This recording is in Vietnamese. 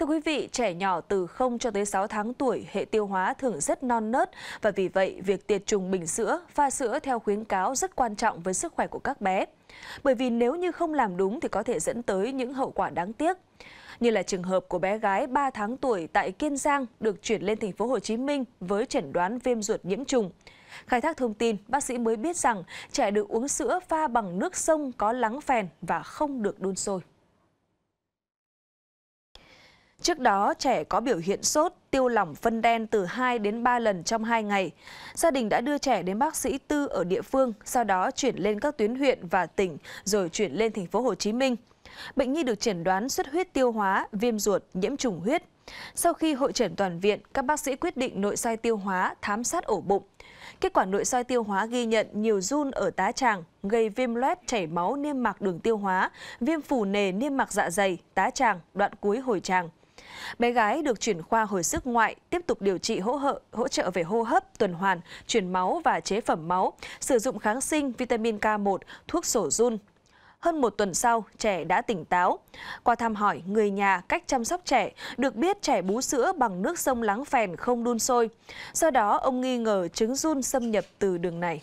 Thưa quý vị, trẻ nhỏ từ 0 cho tới 6 tháng tuổi hệ tiêu hóa thường rất non nớt và vì vậy việc tiệt trùng bình sữa, pha sữa theo khuyến cáo rất quan trọng với sức khỏe của các bé. Bởi vì nếu như không làm đúng thì có thể dẫn tới những hậu quả đáng tiếc. Như là trường hợp của bé gái 3 tháng tuổi tại Kiên Giang được chuyển lên thành phố Hồ Chí Minh với chẩn đoán viêm ruột nhiễm trùng. Khai thác thông tin, bác sĩ mới biết rằng trẻ được uống sữa pha bằng nước sông có lắng phèn và không được đun sôi. Trước đó, trẻ có biểu hiện sốt, tiêu lỏng phân đen từ 2 đến 3 lần trong 2 ngày. Gia đình đã đưa trẻ đến bác sĩ tư ở địa phương, sau đó chuyển lên các tuyến huyện và tỉnh, rồi chuyển lên thành phố Hồ Chí Minh. Bệnh nhi được chẩn đoán xuất huyết tiêu hóa, viêm ruột, nhiễm trùng huyết. Sau khi hội trần toàn viện, các bác sĩ quyết định nội soi tiêu hóa, thám sát ổ bụng. Kết quả nội soi tiêu hóa ghi nhận nhiều run ở tá tràng, gây viêm loét chảy máu niêm mạc đường tiêu hóa, viêm phù nề niêm mạc dạ dày, tá tràng, đoạn cuối hồi tràng. Bé gái được chuyển khoa hồi sức ngoại, tiếp tục điều trị hỗ, hợ, hỗ trợ về hô hấp, tuần hoàn, chuyển máu và chế phẩm máu, sử dụng kháng sinh, vitamin K1, thuốc sổ run. Hơn một tuần sau, trẻ đã tỉnh táo. Qua thăm hỏi người nhà cách chăm sóc trẻ, được biết trẻ bú sữa bằng nước sông lắng phèn không đun sôi. Do đó, ông nghi ngờ trứng run xâm nhập từ đường này.